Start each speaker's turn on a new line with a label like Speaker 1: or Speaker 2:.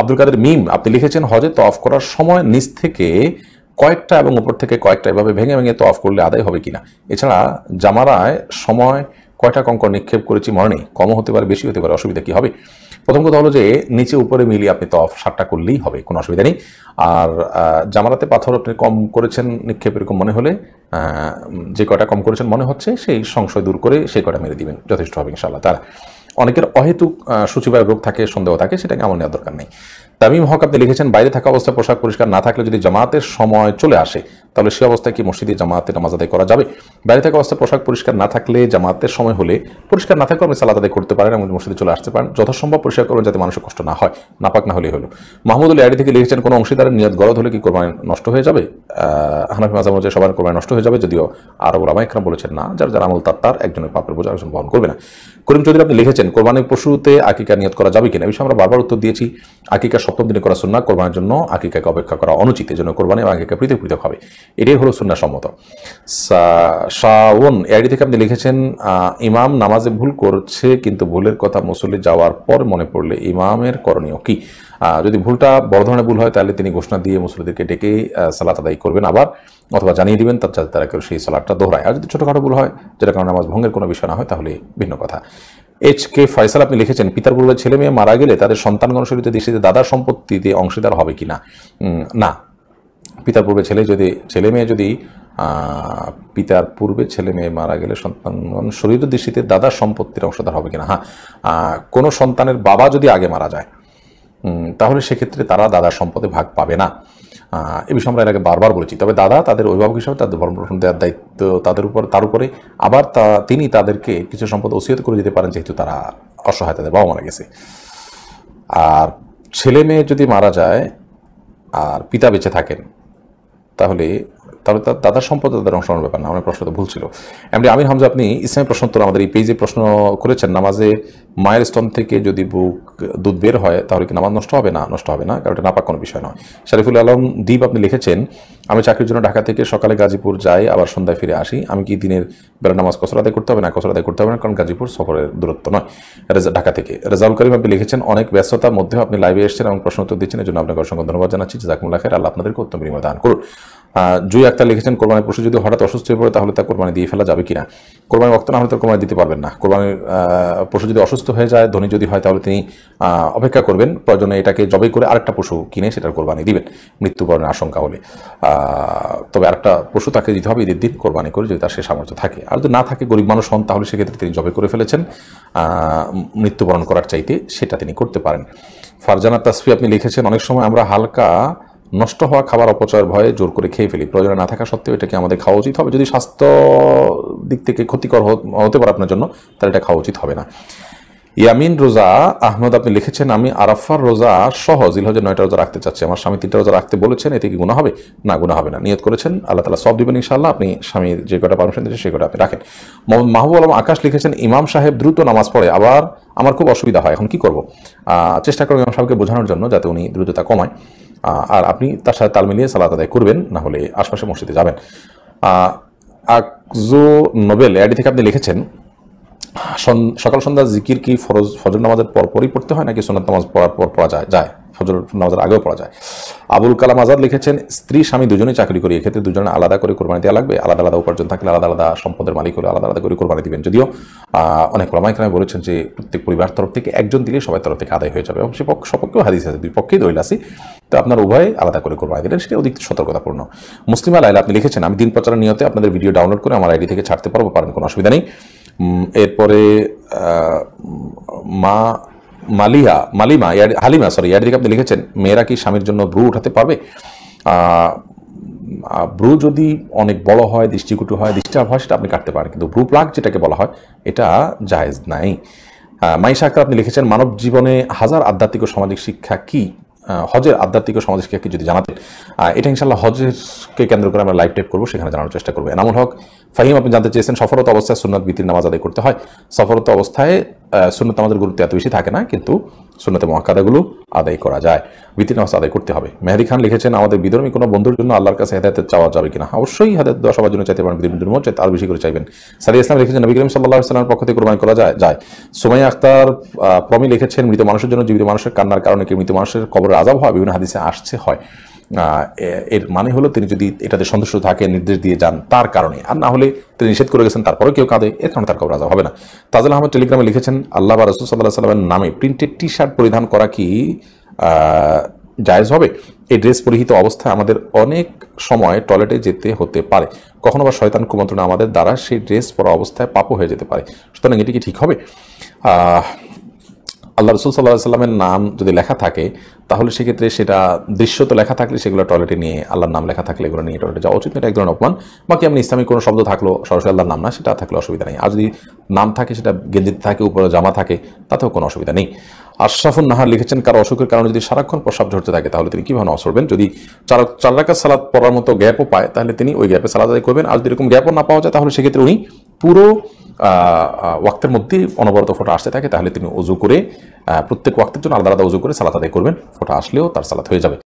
Speaker 1: আব্দুল কাদের মিম আপনি লিখেছেন হজে তফ করার সময় নিচ থেকে কয়েকটা এবং উপর থেকে কয়েকটা এভাবে ভেঙে ভেঙে তফ করলে আদায় হবে কিনা এছাড়া জামারায় সময় কয়টা কঙ্কর নিক্ষেপ করেছি মনে নেই কম হতে পারে বেশি হতে পারে অসুবিধা কি হবে প্রথম কথা হলো যে নিচে উপরে মিলিয়ে আপনি তফ সাতটা করলেই হবে কোনো অসুবিধা নেই আর জামারাতে পাথর আপনি কম করেছেন নিক্ষেপ এরকম মনে হলে যে কয়টা কম করেছেন মনে হচ্ছে সেই সংশয় দূর করে সেই কয়টা মেরে দিবেন যথেষ্ট হবে ইনশাআল্লাহ তারা অনেকের অহেতুক সূচিবায়ক রোগ থাকে সন্দেহ থাকে সেটাকে আমার নেওয়ার দরকার নেই তামিম হক আপনি লিখেছেন বাইরে থাকা অবস্থায় পোশাক পরিষ্কার না থাকলে যদি জামাতের সময় চলে আসে তাহলে সে অবস্থায় কি মসজিদে জামাতে নামাজ আদায় করা যাবে বাইরে থাকা অবস্থায় পোশাক পরিষ্কার না থাকলে জামাতের সময় হলে পরিষ্কার না থাকলে আপনি সালাদ আদায় করতে পারেন এবং মসজিদে চলে আসতে পারেন যথাসম্ভব পরিষ্কার করবেন যাতে মানুষের কষ্ট না হয় নাপাক না হলে হলো মাহমুদ আলী আইডি থেকে লিখেছেন কোনো অংশীদারের নিয়ত গরদ হলে কি কোরবানি নষ্ট হয়ে যাবে হানাফি মাজাম অনুযায়ী সবার কোরবানি নষ্ট হয়ে যাবে যদিও আরব রামাইকরাম বলেছেন না যার যার আমল তার তার একজনের পাপের বোঝা একজন বহন করবে না করিম চৌধুরী আপনি লিখেছেন কোরবানির পশুতে আকিকা নিয়ত করা যাবে কিনা এই বিষয়ে আমরা বারবার উত্তর দিয়েছি আকিকা সপ্তম দিনে করা সুন্না কোরবানের জন্য আকিকাকে অপেক্ষা করা অনুচিত জন্য কোরবানি এবং আকিকা পৃথক পৃথক হবে এটাই হলো সুন্না সম্মত শাওন এআইডি থেকে আপনি লিখেছেন ইমাম নামাজে ভুল করছে কিন্তু ভুলের কথা মুসল্লি যাওয়ার পর মনে পড়লে ইমামের করণীয় কি যদি ভুলটা বড় ধরনের ভুল হয় তাহলে তিনি ঘোষণা দিয়ে মুসল্লিদেরকে ডেকে সালাত আদায় করবেন আবার অথবা জানিয়ে দিবেন তার যাতে তারা কেউ সেই সালাদটা দোহরায় আর যদি ছোটোখাটো ভুল হয় যেটা কারণে আমার ভঙ্গের কোনো বিষয় না হয় তাহলে ভিন্ন কথা এইচ কে ফয়সাল আপনি লিখেছেন পিতার পূর্বের ছেলে মেয়ে মারা গেলে তাদের সন্তানগণ শরীরে দেশে দাদার সম্পত্তিতে অংশীদার হবে কি না না পিতার পূর্বে ছেলে যদি ছেলে মেয়ে যদি পিতার পূর্বে ছেলে মেয়ে মারা গেলে সন্তানগণ শরীর দৃষ্টিতে দাদার সম্পত্তির অংশদার হবে কিনা হ্যাঁ কোনো সন্তানের বাবা যদি আগে মারা যায় তাহলে সেক্ষেত্রে তারা দাদার সম্পদে ভাগ পাবে না এ বিষয়ে আমরা এর আগে বারবার বলেছি তবে দাদা তাদের অভিভাবক হিসাবে তাদের ভরণ পোষণ দেওয়ার দায়িত্ব তাদের উপর তার উপরে আবার তা তিনি তাদেরকে কিছু সম্পদ ওসিয়ত করে দিতে পারেন যেহেতু তারা অসহায় তাদের বাবা মারা গেছে আর ছেলে মেয়ে যদি মারা যায় আর পিতা বেঁচে থাকেন তাহলে তাহলে দাদার সম্পদ দাদার অংশ ব্যাপার না আমার প্রশ্নটা ভুল ছিল এমনি আমির হামজা আপনি ইসলামী প্রশ্নোত্তর আমাদের এই পেজে প্রশ্ন করেছেন নামাজে মায়ের স্তন থেকে যদি বুক দুধ বের হয় তাহলে কি নামাজ নষ্ট হবে না নষ্ট হবে না কারণ এটা নাপাক কোনো বিষয় নয় শরীফুল আলম দ্বীপ আপনি লিখেছেন আমি চাকরির জন্য ঢাকা থেকে সকালে গাজীপুর যাই আবার সন্ধ্যায় ফিরে আসি আমি কি দিনের বেলা নামাজ কসর আদায় করতে হবে না কসর আদায় করতে হবে না কারণ গাজীপুর সফরের দূরত্ব নয় ঢাকা থেকে রেজাউল করিম আপনি লিখেছেন অনেক ব্যস্ততার মধ্যে আপনি লাইভে এসেছেন এবং প্রশ্ন উত্তর দিচ্ছেন এই জন্য আপনাকে অসংখ্য ধন্যবাদ জানাচ্ছি জাকুমুল্লা খের আল্লাহ আপনাদেরকে উত্তম বিনিময় দান করুন জুই ডাক্তার লিখেছেন কোরবানির পশু যদি হঠাৎ অসুস্থ হয়ে পড়ে তাহলে তা কোরবানি দিয়ে ফেলা যাবে কিনা কোরবানির রক্ত না হলে তো কোরবানি দিতে পারবেন না কোরবানির পশু যদি অসুস্থ হয়ে যায় ধনী যদি হয় তাহলে তিনি অপেক্ষা করবেন প্রয়োজনে এটাকে জবে করে আরেকটা পশু কিনে সেটার কোরবানি দিবেন মৃত্যুবরণের আশঙ্কা হলে তবে আরেকটা পশু তাকে দিতে হবে ঈদের দিন কোরবানি করে যদি তার সে সামর্থ্য থাকে আর যদি না থাকে গরিব মানুষ হন তাহলে সেক্ষেত্রে তিনি জবে করে ফেলেছেন মৃত্যুবরণ করার চাইতে সেটা তিনি করতে পারেন ফারজানা তাসফি আপনি লিখেছেন অনেক সময় আমরা হালকা নষ্ট হওয়া খাবার অপচয়ের ভয়ে জোর করে খেয়ে ফেলি প্রয়োজনে না থাকা সত্ত্বেও এটাকে আমাদের খাওয়া উচিত হবে যদি স্বাস্থ্য দিক থেকে ক্ষতিকর হতে পারে আপনার জন্য তাহলে এটা খাওয়া উচিত হবে না ইয়ামিন রোজা আহমদ আপনি লিখেছেন আমি আরাফার রোজা সহ জিলহজের নয়টা রোজা রাখতে চাচ্ছি আমার স্বামী তিনটা রোজা রাখতে বলেছেন এতে কি গুণা হবে না গুণা হবে না নিয়ত করেছেন আল্লাহ তালা সব দিবেন ইনশাল্লাহ আপনি স্বামী যে কটা পারমিশন দিয়েছে সেই কটা আপনি রাখেন মোহাম্মদ মাহবুব আলম আকাশ লিখেছেন ইমাম সাহেব দ্রুত নামাজ পড়ে আবার আমার খুব অসুবিধা হয় এখন কি করব চেষ্টা করবো ইমাম সাহেবকে বোঝানোর জন্য যাতে উনি দ্রুততা কমায় আর আপনি তার সাথে তাল মিলিয়ে সালাত আদায় করবেন না হলে আশপাশে মসজিদে যাবেন আকজো নোবেল অ্যাডি থেকে আপনি লিখেছেন সকাল সন্ধ্যা জিকির কি ফরজ ফজর নামাজের পরপরই পড়তে হয় নাকি সোনার নামাজ পড়ার পর পড়া যায় যায় ফজর নামাজের আগেও পড়া যায় আবুল কালাম আজাদ লিখেছেন স্ত্রী স্বামী দুজনেই চাকরি করি এক্ষেত্রে দুজনে আলাদা করে কোরবানি দেওয়া লাগবে আলাদা আলাদা উপার্জন থাকলে আলাদা আলাদা সম্পদের মালিক হলে আলাদা আলাদা করে কোরবানি দিবেন যদিও অনেক ওলামাইকরামে বলেছেন যে প্রত্যেক পরিবার তরফ থেকে একজন দিলে সবাই তরফ থেকে আদায় হয়ে যাবে এবং সে পক্ষ সপক্ষেও হাদিস আছে দুই পক্ষেই দৈলাসি তো আপনার উভয়ে আলাদা করে কোরবানি দিলেন সেটা অধিক সতর্কতাপূর্ণ মুসলিম আলাইলা আপনি লিখেছেন আমি দিন প্রচারের নিয়তে আপনাদের ভিডিও ডাউনলোড করে আমার আইডি থেকে ছাড়তে পারবো পারেন কোনো অসুবিধা নেই এরপরে মা মালিহা মালিমা হালিমা সরি ইয়ারদিকে আপনি লিখেছেন মেয়েরা কি স্বামীর জন্য ব্রু উঠাতে পারবে ব্রু যদি অনেক বড় হয় দৃষ্টিকুটু হয় দৃষ্টিভ হয় সেটা আপনি কাটতে পারেন কিন্তু ব্রু প্লাগ যেটাকে বলা হয় এটা জায়েজ নাই মাইশা আক্তার আপনি লিখেছেন মানব জীবনে হাজার আধ্যাত্মিক ও সামাজিক শিক্ষা কি হজের আধ্যাত্মিক ও সামাজিক শিক্ষা কি যদি জানাতেন এটা ইনশাল্লাহ হজেরকে কেন্দ্র করে আমরা লাইভ টাইপ করবো সেখানে জানানোর চেষ্টা করবো এনামুল হক ফাহিম আপনি জানতে চেয়েছেন সফরত অবস্থায় সুন্নাত বিতির নামাজ আদায় করতে হয় সফরত অবস্থায় শূন্যতা আমাদের গুরুত্ব এত বেশি থাকে না কিন্তু শূন্যতে মহাকাদাগুলো আদায় করা যায় বিতি নামাজ আদায় করতে হবে মেহেদি খান লিখেছেন আমাদের বিধর্মী কোনো বন্ধুর জন্য আল্লাহর কাছে হেদায়তের চাওয়া যাবে কিনা অবশ্যই হেদায়ত দশ সবার জন্য চাইতে পারেন বিধর্মী ধর্ম চাই আর বেশি করে চাইবেন সারি ইসলাম লিখেছেন নবী করিম সাল্লাহ ইসলামের পক্ষ থেকে কোরবানি করা যায় যায় সোমাইয়া আক্তার প্রমি লিখেছেন মৃত মানুষের জন্য জীবিত মানুষের কান্নার কারণে কি মৃত মানুষের কবরের আজাব হয় বিভিন্ন হাদিসে আসছে হয় এর মানে হলো তিনি যদি এটাতে সন্তুষ্ট থাকে নির্দেশ দিয়ে যান তার কারণে আর না হলে তিনি নিষেধ করে গেছেন তারপরেও কেউ কাঁদে এর কারণে তার কবর হবে না তাজুল আহমদ টেলিগ্রামে লিখেছেন আল্লাহ বা রসুল সাল্লাহ সাল্লামের নামে প্রিন্টেড টি শার্ট পরিধান করা কি জায়েজ হবে এই ড্রেস পরিহিত অবস্থায় আমাদের অনেক সময় টয়লেটে যেতে হতে পারে কখনো বা শয়তান কুমন্ত্রণা আমাদের দ্বারা সেই ড্রেস পরা অবস্থায় পাপও হয়ে যেতে পারে সুতরাং এটি কি ঠিক হবে আল্লাহ রসুল সাল্লাহ সাল্লামের নাম যদি লেখা থাকে তাহলে সেক্ষেত্রে সেটা দৃশ্য তো লেখা থাকলে সেগুলো টয়লেটে নিয়ে আল্লাহর নাম লেখা থাকলে এগুলো নিয়ে টয়লেটে যাওয়া উচিত এটা এক ধরনের অপমান বাকি আমি ইসলামিক কোনো শব্দ থাকলো সরাসরি আল্লাহর নাম না সেটা থাকলে অসুবিধা নেই আর যদি নাম থাকে সেটা গেঞ্জিতে থাকে উপরে জামা থাকে তাতেও কোনো অসুবিধা নেই আশরাফুল নাহার লিখেছেন কারো অসুখের কারণে যদি সারাক্ষণ প্রসাব ঝরতে থাকে তাহলে তিনি কীভাবে নস করবেন যদি চার চার রাখার সালাদ পড়ার মতো গ্যাপও পায় তাহলে তিনি ওই গ্যাপে সালাদ আদায় করবেন আর যদি এরকম গ্যাপও না পাওয়া যায় তাহলে সেক্ষেত্রে উনি পুরো ওয়াক্তের মধ্যেই অনবরত ফোটা আসতে থাকে তাহলে তিনি উজু করে প্রত্যেক ওয়াক্তের জন্য আলাদা আলাদা উজু করে সালাদ আদায় করবেন ওটা আসলেও তার সালাত হয়ে যাবে